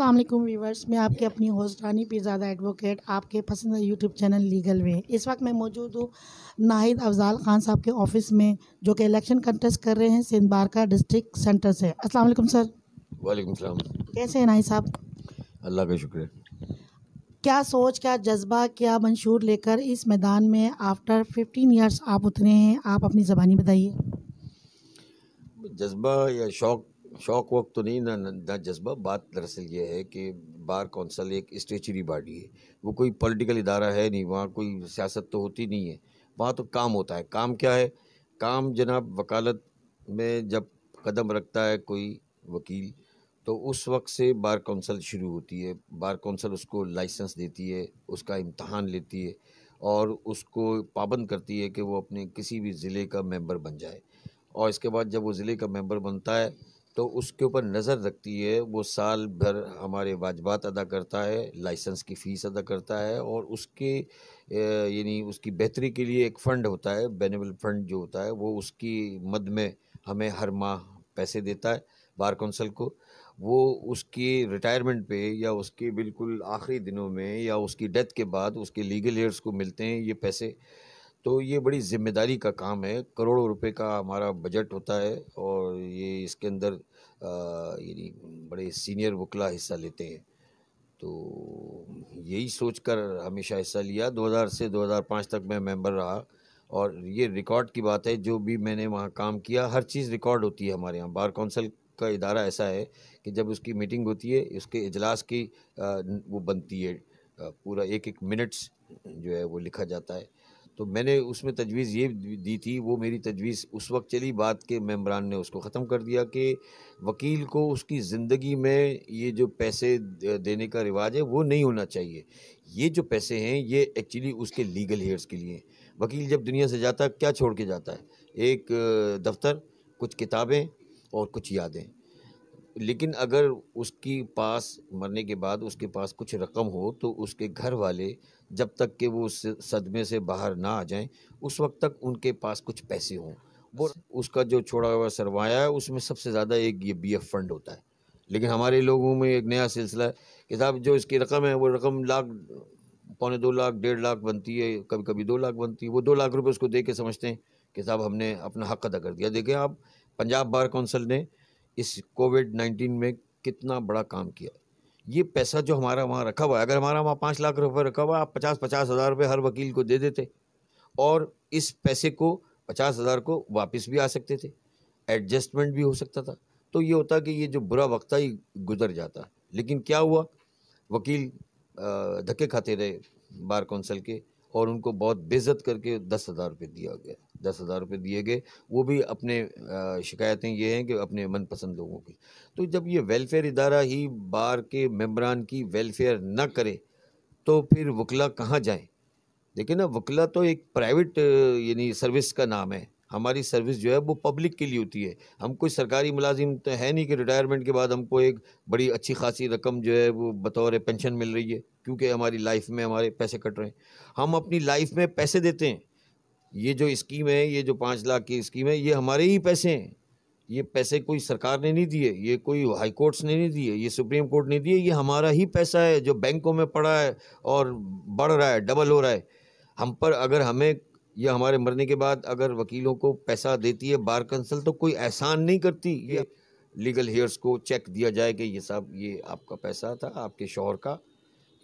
Aslam viewers मैं आपके अपनी होस्ट रानी पीरजादा एडवोकेट आपके पसंद यूट्यूब चैनल लीगल वे इस वक्त मैं मौजूद हूँ नाहिद अफजाल खान साहब के ऑफिस में जो कि इलेक्शन कंटेस्ट कर रहे हैं सिंध बारका डिस्ट्रिक्ट सेंटर से अस्सलाम वालेकुम सर वालेकुम सलाम कैसे हैं नाहिद साहब अल्लाह का शुक्र क्या सोच क्या जज्बा क्या मंशूर लेकर इस मैदान में आफ्टर फिफ्टीन ईयर्स आप उतरे हैं आप अपनी ज़बानी बताइए जज्बा या शौक़ शौक वक तो नहीं ना ना जज्बा बात दरअसल ये है कि बार कौंसल एक स्टेचरी बॉडी है वो कोई पॉलिटिकल इदारा है नहीं वहाँ कोई सियासत तो होती नहीं है वहाँ तो काम होता है काम क्या है काम जनाब वकालत में जब कदम रखता है कोई वकील तो उस वक्त से बार कौंसल शुरू होती है बार कौंसल उसको लाइसेंस देती है उसका इम्तहान लेती है और उसको पाबंद करती है कि वो अपने किसी भी ज़िले का मेंबर बन जाए और इसके बाद जब वो ज़िले का मेंबर बनता है तो उसके ऊपर नज़र रखती है वो साल भर हमारे वाजबात अदा करता है लाइसेंस की फ़ीस अदा करता है और उसके यानी उसकी बेहतरी के लिए एक फ़ंड होता है बेनिवल फ़ंड जो होता है वो उसकी मद में हमें हर माह पैसे देता है बार कौंसल को वो उसकी रिटायरमेंट पे या उसके बिल्कुल आखिरी दिनों में या उसकी डेथ के बाद उसके लीगल एयर्स को मिलते हैं ये पैसे तो ये बड़ी जिम्मेदारी का काम है करोड़ों रुपए का हमारा बजट होता है और ये इसके अंदर यानी बड़े सीनियर वकला हिस्सा लेते हैं तो यही सोचकर हमेशा हिस्सा लिया 2000 से 2005 तक मैं मेंबर रहा और ये रिकॉर्ड की बात है जो भी मैंने वहाँ काम किया हर चीज़ रिकॉर्ड होती है हमारे यहाँ बार काउंसिल का इदारा ऐसा है कि जब उसकी मीटिंग होती है उसके इजलास की वो बनती है पूरा एक एक मिनट्स जो है वो लिखा जाता है तो मैंने उसमें तजवीज़ ये दी थी वो मेरी तजवीज़ उस वक्त चली बात के मेम्बरान ने उसको ख़त्म कर दिया कि वकील को उसकी ज़िंदगी में ये जो पैसे देने का रिवाज है वो नहीं होना चाहिए ये जो पैसे हैं ये एक्चुअली उसके लीगल हेयर्स के लिए वकील जब दुनिया से जाता है क्या छोड़ के जाता है एक दफ्तर कुछ किताबें और कुछ यादें लेकिन अगर उसकी पास मरने के बाद उसके पास कुछ रकम हो तो उसके घर वाले जब तक कि वो सदमे से बाहर ना आ जाएं उस वक्त तक उनके पास कुछ पैसे हों वो उसका जो छोड़ा हुआ सरमाया है उसमें सबसे ज़्यादा एक ये बी फंड होता है लेकिन हमारे लोगों में एक नया सिलसिला है कि साहब जो इसकी रकम है वो रकम लाख पौने दो लाख डेढ़ लाख बनती है कभी कभी दो लाख बनती है वो दो लाख रुपए उसको दे के समझते हैं कि साहब हमने अपना हक अदा कर दिया देखें आप पंजाब बार कौंसिल ने इस कोविड नाइन्टीन में कितना बड़ा काम किया ये पैसा जो हमारा वहाँ रखा हुआ है अगर हमारा वहाँ पाँच लाख रुपये रखा हुआ आप पचास पचास हज़ार रुपये हर वकील को दे देते और इस पैसे को पचास हज़ार को वापस भी आ सकते थे एडजस्टमेंट भी हो सकता था तो ये होता कि ये जो बुरा वक्त ही गुजर जाता लेकिन क्या हुआ वकील धक्के खाते रहे बार कौंसल के और उनको बहुत बेज़त करके दस हज़ार रुपये दिया गया दस हज़ार रुपये दिए गए वो भी अपने शिकायतें ये हैं कि अपने मनपसंद लोगों की तो जब ये वेलफेयर इदारा ही बार के मम्बरान की वेलफेयर न करे तो फिर वकला कहाँ जाएँ देखिए ना वकला तो एक प्राइवेट यानी सर्विस का नाम है हमारी सर्विस जो है वो पब्लिक के लिए होती है हम कोई सरकारी मुलाजिम तो है नहीं कि रिटायरमेंट के बाद हमको एक बड़ी अच्छी खासी रकम जो है वो बतौर पेंशन मिल रही है क्योंकि हमारी लाइफ में हमारे पैसे कट रहे हैं हम अपनी लाइफ में पैसे देते हैं ये जो स्कीम है ये जो पाँच लाख की स्कीम है ये हमारे ही पैसे हैं ये पैसे कोई सरकार ने नहीं दिए ये कोई हाई कोर्ट्स ने नहीं दिए ये सुप्रीम कोर्ट ने दिए ये हमारा ही पैसा है जो बैंकों में पड़ा है और बढ़ रहा है डबल हो रहा है हम पर अगर हमें ये हमारे मरने के बाद अगर वकीलों को पैसा देती है बार कंसल तो कोई एहसान नहीं करती ये लीगल हेयर्स को चेक दिया जाए कि ये साहब ये आपका पैसा था आपके शोहर का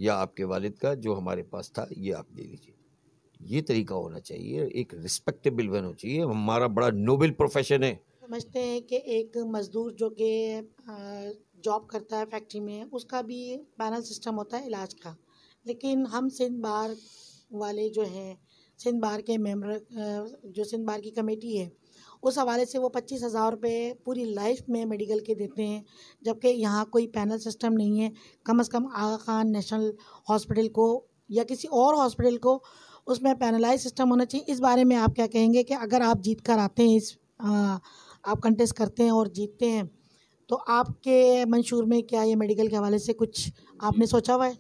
या आपके वालिद का जो हमारे पास था ये आप दे दीजिए ये तरीका होना चाहिए एक रिस्पेक्टेबल बनो चाहिए हमारा बड़ा नोबल प्रोफेशन है समझते हैं कि एक मज़दूर जो कि जॉब करता है फैक्ट्री में उसका भी पैनल सिस्टम होता है इलाज का लेकिन हम सिंध बार वाले जो हैं सिंध बार के मेम्बर जो सिंध बार की कमेटी है उस हवाले से वो पच्चीस हज़ार रुपये पूरी लाइफ में मेडिकल के देते हैं जबकि यहाँ कोई पैनल सिस्टम नहीं है कम अज़ कम आगा खान नेशनल हॉस्पिटल को या किसी और हॉस्पिटल को उसमें पैनलाइज सिस्टम होना चाहिए इस बारे में आप क्या कहेंगे कि अगर आप जीत कर आते हैं इस आप कंटेस्ट करते हैं और जीतते हैं तो आपके मंशूर में क्या ये मेडिकल के हवाले से कुछ आपने सोचा हुआ है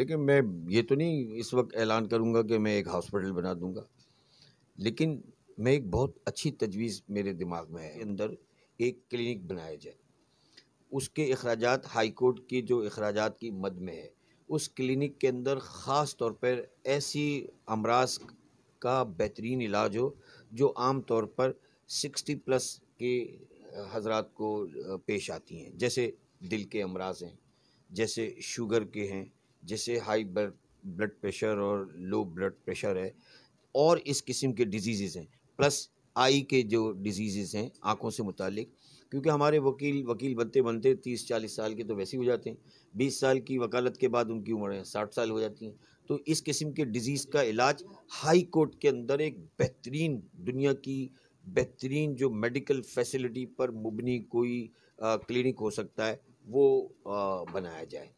देखिए मैं ये तो नहीं इस वक्त ऐलान करूंगा कि मैं एक हॉस्पिटल बना दूँगा लेकिन मैं एक बहुत अच्छी तजवीज़ मेरे दिमाग में है अंदर एक क्लिनिक बनाया जाए उसके अखराज हाई कोर्ट की जो अखराज की मद में है उस क्लिनिक के अंदर ख़ास तौर पर ऐसी अमराज का बेहतरीन इलाज हो जो आम तौर पर सिक्सटी प्लस के हजरात को पेश आती हैं जैसे दिल के अमराज हैं जैसे शुगर के हैं जैसे हाई ब्लड प्रेशर और लो ब्लड प्रेशर है और इस किस्म के डिजीज़ हैं प्लस आई के जो डिजीज़ हैं आँखों से मुतलिक क्योंकि हमारे वकील वकील बनते बनते तीस चालीस साल के तो वैसे ही हो जाते हैं बीस साल की वकालत के बाद उनकी उम्र साठ साल हो जाती हैं तो इस किस्म के डिज़ीज़ का इलाज हाई कोर्ट के अंदर एक बेहतरीन दुनिया की बेहतरीन जो मेडिकल फैसिलिटी पर मुबनी कोई आ, क्लिनिक हो सकता है वो आ, बनाया जाए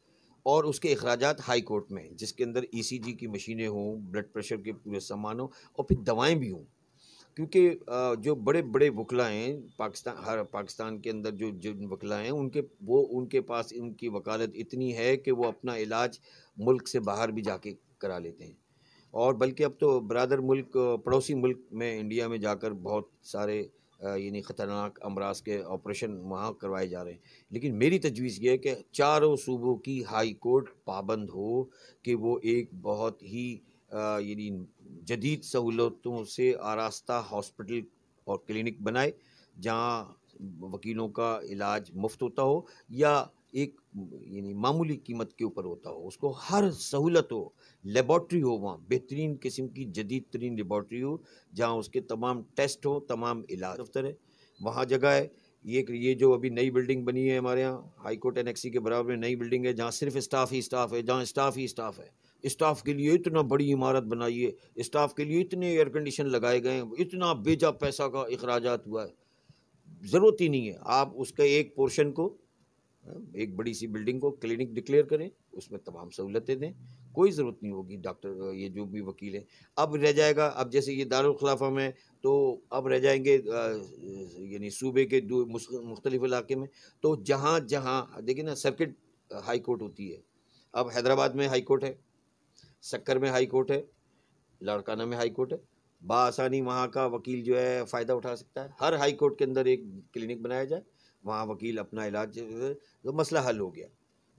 और उसके अखराज हाई कोर्ट में जिसके अंदर ईसीजी e की मशीनें हों ब्लड प्रेशर के पूरे सामान हों और फिर दवाएं भी हों क्योंकि जो बड़े बड़े वकला हैं पाकिस्तान हर पाकिस्तान के अंदर जो जिन वकला हैं उनके वो उनके पास उनकी वकालत इतनी है कि वो अपना इलाज मुल्क से बाहर भी जाके करा लेते हैं और बल्कि अब तो बरदर मुल्क पड़ोसी मुल्क में इंडिया में जाकर बहुत सारे यानी ख़तरनाक अमराज के ऑपरेशन वहाँ करवाए जा रहे हैं लेकिन मेरी तजवीज़ ये है कि चारों सूबों की हाई कोर्ट पाबंद हो कि वो एक बहुत ही यानी जदीद सहूलतों से आरास्ता हॉस्पिटल और क्लिनिक बनाए जहाँ वकीलों का इलाज मुफ्त होता हो या एक यानी मामूली कीमत के ऊपर होता हो उसको हर सहूलत हो लेबॉट्री हो वहाँ बेहतरीन किस्म की जदीद तरीन लेबॉर्ट्री हो जहाँ उसके तमाम टेस्ट हो तमाम इलाज दफ्तर है वहाँ जगह है ये ये जो अभी नई बिल्डिंग बनी है हमारे यहाँ हाईकोर्ट एक्सी के बराबर में नई बिल्डिंग है जहाँ सिर्फ स्टाफ ही स्टाफ है जहाँ स्टाफ ही स्टाफ है स्टाफ के लिए इतना बड़ी इमारत बनाई है स्टाफ के लिए इतने एयर कंडीशन लगाए गए हैं इतना बेजा पैसा का अखराज हुआ है ज़रूरत ही नहीं है आप उसके एक पोर्शन को हाँ, एक बड़ी सी बिल्डिंग को क्लिनिक डिक्लेयर करें उसमें तमाम सहूलतें दें कोई ज़रूरत नहीं होगी डॉक्टर ये जो भी वकील हैं अब रह जाएगा अब जैसे ये दारखिलाफा में तो अब रह जाएंगे यानी सूबे के दो मुख्तलिफ इलाके में तो जहाँ जहाँ देखिए ना सर्किट हाई कोर्ट होती है अब हैदराबाद में हाई कोर्ट है शक्कर में हाई कोर्ट है लाड़काना में हाई कोर्ट है बासानी वहाँ का वकील जो है फ़ायदा उठा सकता है हर हाई कोर्ट के अंदर एक क्लिनिक बनाया जाए वहाँ वकील अपना इलाज तो मसला हल हो गया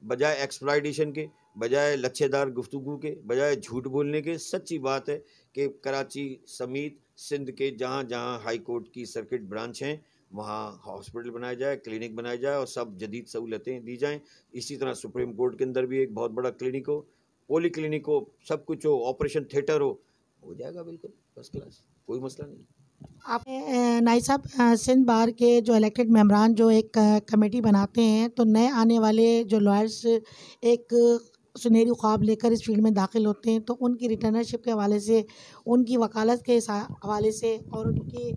बजाय एक्सप्लाइटेशन के बजाय लच्छेदार गुफ्तु के बजाय झूठ बोलने के सच्ची बात है कि कराची समेत सिंध के जहाँ जहाँ हाई कोर्ट की सर्किट ब्रांच हैं वहाँ हॉस्पिटल बनाया जाए क्लिनिक बनाया जाए और सब जदीद सहूलतें दी जाएँ इसी तरह सुप्रीम कोर्ट के अंदर भी एक बहुत बड़ा क्लिनिक हो पोली क्लिनिक हो सब कुछ हो ऑपरेशन थिएटर हो हो जाएगा बिल्कुल फर्स्ट क्लास कोई मसला नहीं आप नाई साहब सिंध बार के जो इलेक्टेड मेम्बरान जो एक कमेटी बनाते हैं तो नए आने वाले जो लॉयर्स एक सुनहरी ख्वाब लेकर इस फील्ड में दाखिल होते हैं तो उनकी रिटर्नरशिप के हवाले से उनकी वकालत के हवाले से और उनकी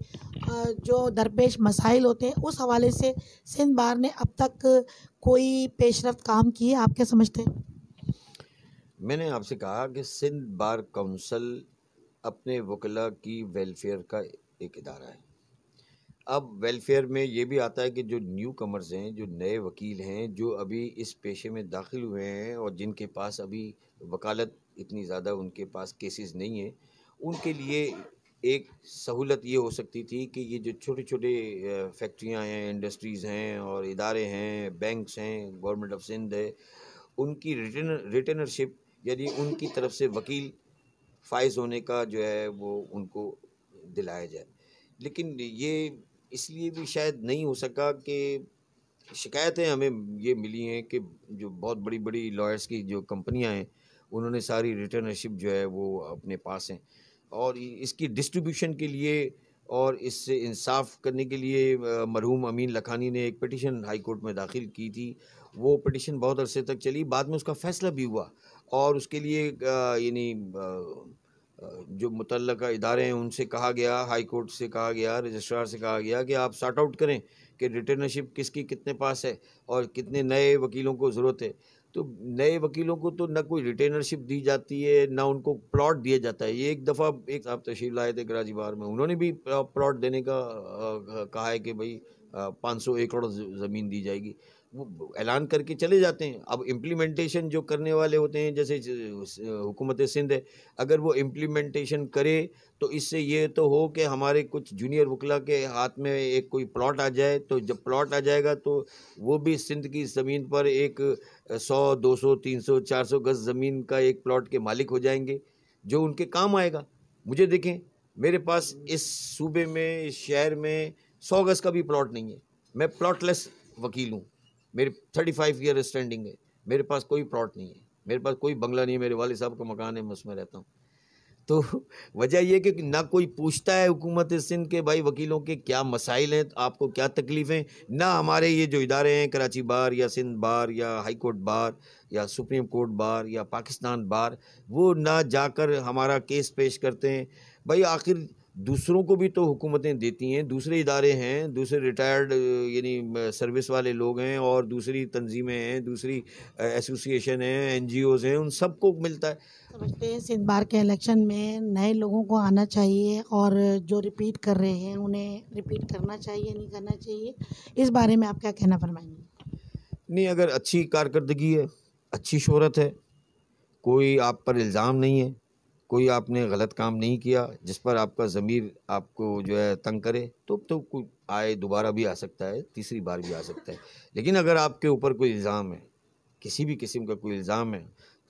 जो दरपेश मसाइल होते हैं उस हवाले से सिंध बार ने अब तक कोई पेशरफ काम किए आप क्या समझते हैं मैंने आपसे कहा कि सिंध बार काउंसिल अपने वकला की वेलफेयर का एक इदारा है अब वेलफेयर में ये भी आता है कि जो न्यू कमर्स हैं जो नए वकील हैं जो अभी इस पेशे में दाखिल हुए हैं और जिनके पास अभी वकालत इतनी ज़्यादा उनके पास केसेस नहीं हैं उनके लिए एक सहूलत ये हो सकती थी कि ये जो छोटे छोटे फैक्ट्रियाँ हैं इंडस्ट्रीज़ हैं और इदारे हैं बैंक्स हैं गवर्नमेंट ऑफ सिंध है उनकी रिटर्न रिटर्नरशिप यानी उनकी तरफ से वकील फाइज होने का जो है वो उनको दिलाया जाए लेकिन ये इसलिए भी शायद नहीं हो सका कि शिकायतें हमें ये मिली हैं कि जो बहुत बड़ी बड़ी लॉयर्स की जो कंपनियां हैं उन्होंने सारी रिटर्नरशिप जो है वो अपने पास हैं और इसकी डिस्ट्रीब्यूशन के लिए और इससे इंसाफ करने के लिए मरहूम अमीन लखानी ने एक पटिशन हाई कोर्ट में दाखिल की थी वो पटिशन बहुत अरसे तक चली बाद में उसका फ़ैसला भी हुआ और उसके लिए यानी जो मुतल इदारे हैं उनसे कहा गया हाई कोर्ट से कहा गया रजिस्ट्रार से कहा गया कि आप सार्ट आउट करें कि रिटर्नरशिप किसकी कितने पास है और कितने नए वकीलों को ज़रूरत है तो नए वकीलों को तो ना कोई रिटेनरशिप दी जाती है ना उनको प्लॉट दिया जाता है ये एक दफ़ा एक साहब तशीर लाए थे कराची बार में उन्होंने भी प्लॉट देने का कहा है कि भाई 500 एकड़ ज़मीन दी जाएगी वो ऐलान करके चले जाते हैं अब इम्प्लीमेंटेशन जो करने वाले होते हैं जैसे हुकूमत सिंध है अगर वो इम्प्लीमेंटेशन करे तो इससे ये तो हो कि हमारे कुछ जूनियर वकला के हाथ में एक कोई प्लॉट आ जाए तो जब प्लॉट आ जाएगा तो वो भी सिंध की ज़मीन पर एक सौ दो सौ तीन सौ चार सौ गज ज़मीन का एक प्लॉट के मालिक हो जाएंगे जो उनके काम आएगा मुझे देखें मेरे पास इस सूबे में इस शहर में सौ गज का भी प्लॉट नहीं है मैं प्लॉटलेस वकील हूँ मेरी थर्टी फाइव ईयर स्टैंडिंग है मेरे पास कोई प्लॉट नहीं है मेरे पास कोई बंगला नहीं है मेरे वाले साहब का मकान है मैं उसमें रहता हूँ तो वजह यह कि ना कोई पूछता है हुकूमत सिंध के भाई वकीलों के क्या मसाइल हैं आपको क्या तकलीफ़ें ना हमारे ये जो इदारे हैं कराची बार या सिंध बार या हाई कोर्ट बार या सुप्रीम कोर्ट बार या पाकिस्तान बार वो ना जाकर हमारा केस पेश करते हैं भाई आखिर दूसरों को भी तो हुकूमतें देती हैं दूसरे इदारे हैं दूसरे रिटायर्ड यानी सर्विस वाले लोग हैं और दूसरी तंजीमें हैं दूसरी एसोसिएशन हैं एन जी ओज़ हैं उन सबको मिलता है समझते हैं इस बार के इलेक्शन में नए लोगों को आना चाहिए और जो रिपीट कर रहे हैं उन्हें रिपीट करना चाहिए नहीं करना चाहिए इस बारे में आप क्या कहना फरमाएंगे नहीं अगर अच्छी कारकर्दगी है अच्छी शहरत है कोई आप पर इल्ज़ाम नहीं है कोई आपने गलत काम नहीं किया जिस पर आपका ज़मीर आपको जो है तंग करे तो तो कोई आए दोबारा भी आ सकता है तीसरी बार भी आ सकता है लेकिन अगर आपके ऊपर कोई इल्ज़ाम है किसी भी किस्म का कोई इल्ज़ाम है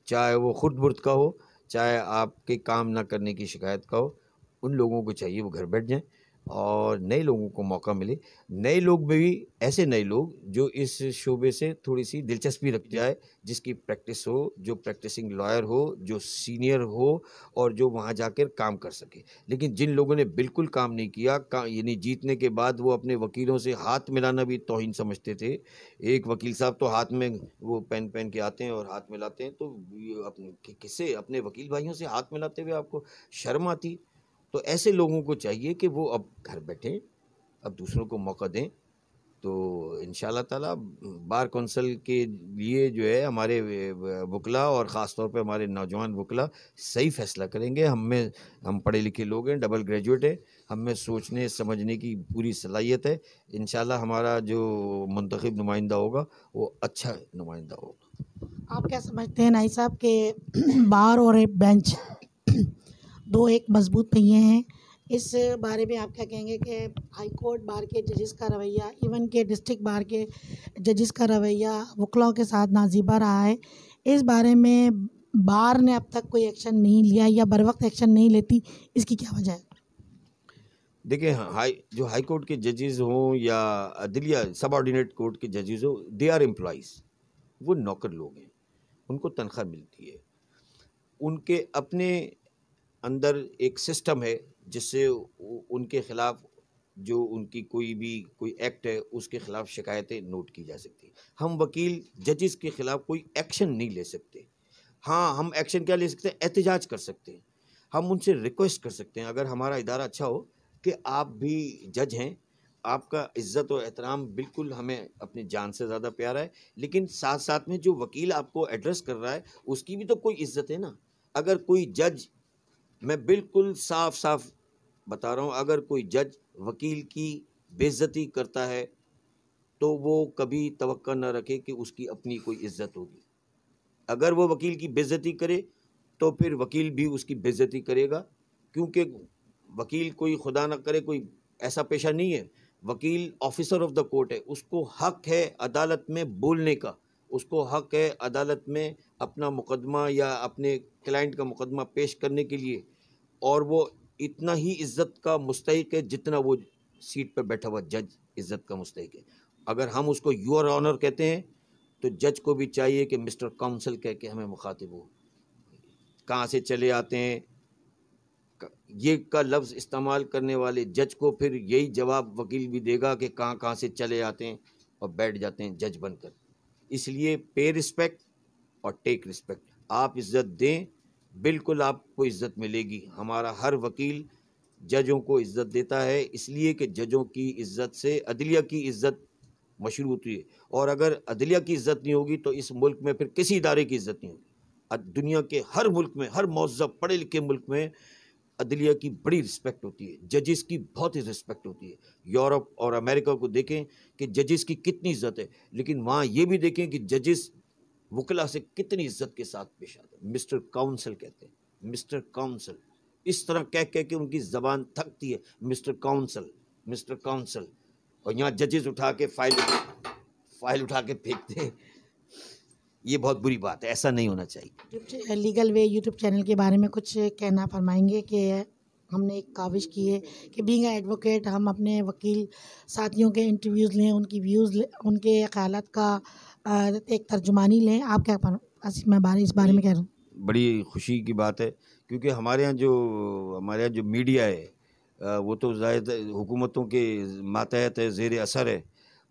चाहे वो खुद बुर्द का हो चाहे आपके काम ना करने की शिकायत का हो उन लोगों को चाहिए वो घर बैठ जाएँ और नए लोगों को मौका मिले नए लोग भी ऐसे नए लोग जो इस शोबे से थोड़ी सी दिलचस्पी रख जाए जिसकी प्रैक्टिस हो जो प्रैक्टिसिंग लॉयर हो जो सीनियर हो और जो वहाँ जाकर काम कर सके लेकिन जिन लोगों ने बिल्कुल काम नहीं किया का यानी जीतने के बाद वो अपने वकीलों से हाथ मिलाना भी तोहन समझते थे एक वकील साहब तो हाथ में वो पेन पेन के आते हैं और हाथ मिलाते हैं तो अपने किससे अपने वकील भाइयों से हाथ मिलाते हुए आपको शर्म आती तो ऐसे लोगों को चाहिए कि वो अब घर बैठें अब दूसरों को मौका दें तो इन ताला बार कौंसल के लिए जो है हमारे वकला और ख़ास तौर पे हमारे नौजवान वकला सही फैसला करेंगे हम में हम पढ़े लिखे लोग हैं डबल ग्रेजुएट हैं हम में सोचने समझने की पूरी सलाहियत है इन हमारा जो मंतखब नुमाइंदा होगा वो अच्छा नुमाइंदा होगा आप क्या समझते हैं नाई साहब के बार और बेंच दो एक मजबूत पहिए हैं इस बारे में आप क्या कहेंगे कि हाई कोर्ट बार के जजेस का रवैया इवन के डिस्ट्रिक्ट बार के जजेस का रवैया वकलाओं के साथ नाजीबा रहा है इस बारे में बार ने अब तक कोई एक्शन नहीं लिया या बर वक्त एक्शन नहीं लेती इसकी क्या वजह है देखिए हाँ, हाई जो हाई कोर्ट के जजेज हों या दिलिया सब ऑर्डिनेट कोर्ट के जजेज हों दे आर एम्प्लॉयज़ वो नौकर लोग हैं उनको तनख्वाह मिलती है उनके अपने अंदर एक सिस्टम है जिससे उनके ख़िलाफ़ जो उनकी कोई भी कोई एक्ट है उसके ख़िलाफ़ शिकायतें नोट की जा सकती हम वकील जजेस के ख़िलाफ़ कोई एक्शन नहीं ले सकते हाँ हम एक्शन क्या ले सकते हैं एहतजाज कर सकते हैं हम उनसे रिक्वेस्ट कर सकते हैं अगर हमारा इदारा अच्छा हो कि आप भी जज हैं आपका इज़्ज़त और एहतराम बिल्कुल हमें अपनी जान से ज़्यादा प्यारा है लेकिन साथ साथ में जो वकील आपको एड्रेस कर रहा है उसकी भी तो कोई इज़्ज़त है ना अगर कोई जज मैं बिल्कुल साफ साफ बता रहा हूँ अगर कोई जज वकील की बेज़ती करता है तो वो कभी तो ना रखे कि उसकी अपनी कोई इज्जत होगी अगर वो वकील की बेज़ती करे तो फिर वकील भी उसकी बेज़ती करेगा क्योंकि वकील कोई खुदा ना करे कोई ऐसा पेशा नहीं है वकील ऑफिसर ऑफ द कोर्ट है उसको हक है अदालत में बोलने का उसको हक है अदालत में अपना मुकदमा या अपने क्लाइंट का मुकदमा पेश करने के लिए और वो इतना ही इज़्ज़त का मुस्तक है जितना वो सीट पर बैठा हुआ जज इज़्ज़त का मुस्तक है अगर हम उसको योर ऑनर कहते हैं तो जज को भी चाहिए कि मिस्टर काउंसिल कह के हमें मुखातिब हो कहाँ से चले आते हैं ये का लफ्ज़ इस्तेमाल करने वाले जज को फिर यही जवाब वकील भी देगा कि कहाँ कहाँ से चले आते हैं और बैठ जाते हैं जज बनकर इसलिए पे रिस्पेक्ट और टेक रिस्पेक्ट आप इज़्ज़त दें बिल्कुल आपको इज़्ज़त मिलेगी हमारा हर वकील जजों को इज़्ज़त देता है इसलिए कि जजों की इज़्ज़त से अदलिया की इज़्ज़त मशरू होती है और अगर अदलिया की इज़्ज़त नहीं होगी तो इस मुल्क में फिर किसी इदारे की इज़्ज़त नहीं होगी दुनिया के हर मुल्क में हर मौजब पढ़े लिखे मुल्क में अदलिया की बड़ी रिस्पेक्ट होती है जजिस की बहुत ही रिस्पेक्ट होती है यूरोप और अमेरिका को देखें कि जजेस की कितनी इज्जत है लेकिन वहाँ ये भी देखें कि जजेस वकला से कितनी इज्जत के साथ पेश आते मिस्टर काउंसिल कहते हैं मिस्टर काउंसिल इस तरह कह कह के उनकी ज़बान थकती है मिस्टर काउंसिल मिस्टर काउंसिल और यहाँ जजेस उठा के फाइल फाइल उठा के फेंकते हैं ये बहुत बुरी बात है ऐसा नहीं होना चाहिए लीगल वे यूट्यूब चैनल के बारे में कुछ कहना फरमाएंगे कि हमने एक काविश की है कि बींग एडवोकेट हम अपने वकील साथियों के इंटरव्यूज़ लें उनकी व्यूज़ लें उनके ख्याल का एक तर्जुमानी लें आप क्या आसिफ मैं बारे इस बारे में कह रहा हूँ बड़ी खुशी की बात है क्योंकि हमारे यहाँ जो हमारे यहाँ जो मीडिया है वो तो जायद हुकूमतों के मातहत है जेर असर है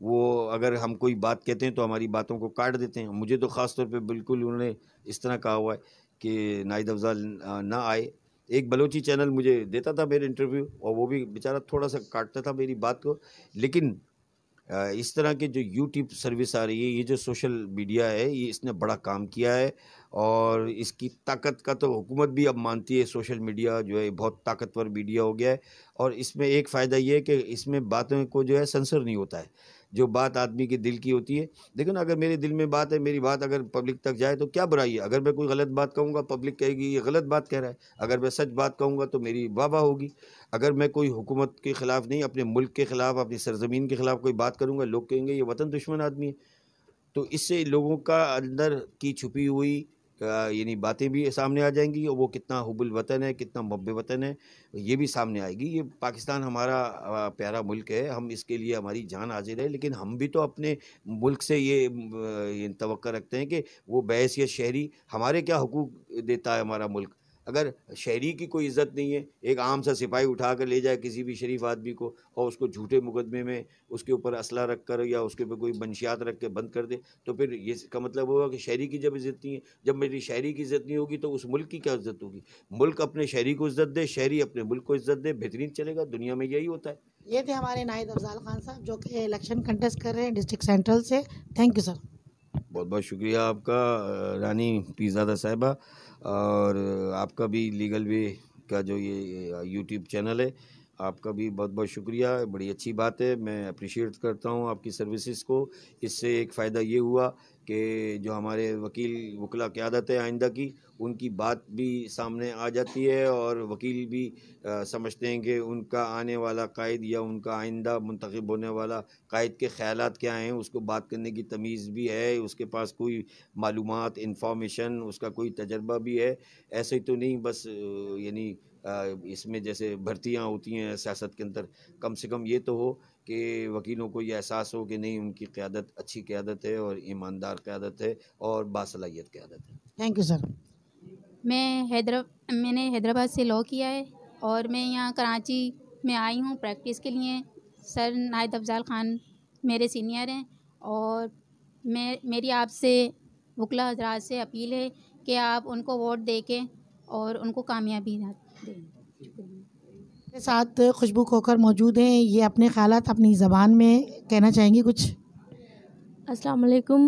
वो अगर हम कोई बात कहते हैं तो हमारी बातों को काट देते हैं मुझे तो ख़ास तौर पे बिल्कुल उन्होंने इस तरह कहा हुआ है कि नाहिद अफजाल ना आए एक बलोची चैनल मुझे देता था मेरे इंटरव्यू और वो भी बेचारा थोड़ा सा काटता था मेरी बात को लेकिन इस तरह के जो यूट्यूब सर्विस आ रही है ये जो सोशल मीडिया है ये इसने बड़ा काम किया है और इसकी ताकत का तो हुकूमत भी अब मानती है सोशल मीडिया जो है बहुत ताकतवर मीडिया हो गया है और इसमें एक फ़ायदा ये है कि इसमें बातों को जो है सेंसर नहीं होता है जो बात आदमी के दिल की होती है लेकिन अगर मेरे दिल में बात है मेरी बात अगर पब्लिक तक जाए तो क्या बुराई है अगर मैं कोई गलत बात कहूँगा पब्लिक कहेगी ये गलत बात कह रहा है अगर मैं सच बात कहूँगा तो मेरी वाह होगी अगर मैं कोई हुकूमत के ख़िलाफ़ नहीं अपने मुल्क के ख़िलाफ़ अपनी सरजमीन के ख़िलाफ़ कोई बात करूँगा लोग कहेंगे ये वतन दुश्मन आदमी है तो इससे लोगों का अंदर की छुपी हुई यानी बातें भी सामने आ जाएंगी और वो कितना हबुल वतन है कितना मब्ब वतन है ये भी सामने आएगी ये पाकिस्तान हमारा प्यारा मुल्क है हम इसके लिए हमारी जान हाजिर है लेकिन हम भी तो अपने मुल्क से ये, तो रखते हैं कि वो या शहरी हमारे क्या हकूक़ देता है हमारा मुल्क अगर शहरी की कोई इज्जत नहीं है एक आम सा सिपाही उठा कर ले जाए किसी भी शरीफ आदमी को और उसको झूठे मुकदमे में उसके ऊपर असला रख कर या उसके ऊपर कोई मंशियात रख के बंद कर दे तो फिर ये का मतलब होगा कि शहरी की जब इज्जत नहीं है जब मेरी शहरी की इज्जत नहीं होगी तो उस मुल्क की क्या इज्जत होगी मुल्क अपने शहरी को इज्जत दे शहरी अपने मुल्क को इज्जत दे बेहतरीन चलेगा दुनिया में यही होता है ये थे हमारे नाहिद अफजाल खान साहब जो कि इलेक्शन कंटेस्ट कर रहे हैं डिस्ट्रिक्ट सेंट्रल से थैंक यू सर बहुत बहुत शुक्रिया आपका रानी पीरजादा साहिबा और आपका भी लीगल वे का जो ये यूट्यूब चैनल है आपका भी बहुत बहुत शुक्रिया बड़ी अच्छी बात है मैं अप्रिशिएट करता हूँ आपकी सर्विसेज को इससे एक फ़ायदा ये हुआ कि जो हमारे वकील वकला क़्यादत है आइंदा की उनकी बात भी सामने आ जाती है और वकील भी आ, समझते हैं कि उनका आने वाला कायद या उनका आइंदा मंतखब होने वाला कायद के ख्याल क्या हैं उसको बात करने की तमीज़ भी है उसके पास कोई मालूम इंफॉर्मेशन उसका कोई तजर्बा भी है ऐसे ही तो नहीं बस यानी इसमें जैसे भर्तियाँ होती हैं सियासत के अंदर कम से कम ये तो हो कि वकीलों को यह एहसास हो कि नहीं उनकी क़्यादत अच्छी क़्यादत है और ईमानदार क़्यादत है और बासलाहियत क़्यादत है थैंक यू सर मैं हैदरा मैंने हैदराबाद से लॉ किया है और मैं यहाँ कराची में आई हूँ प्रैक्टिस के लिए सर नायद अफजाल ख़ान मेरे सीनियर हैं और मैं मेरी आपसे वकला हजरात से अपील है कि आप उनको वोट दे और उनको कामयाबी दें के साथ खुशबू खोकर मौजूद हैं ये अपने ख्याल अपनी ज़बान में कहना चाहेंगी कुछ असलकुम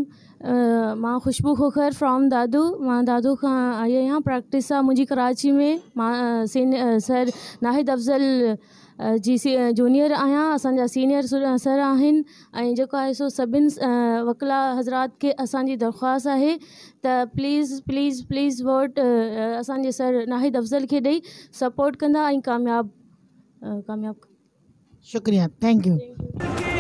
माँ खुशबू खोखर फ्रॉम दादू माँ दादू का आई यहाँ प्रैक्टिस आहे कराची में मां सर नाहिद अफ़ज़ल जी सी जूनियर आया असांजा सीनियर सर आन जो है सो सभी वकला हज़रात के असि दरख़्वास्त है त प्लीज़ प्लीज़ प्लीज़ वोट असर सर नाहिद अफ़ज़ल के दई सपोर्ट कामयाब कामयाब शुक्रिया थैंक यू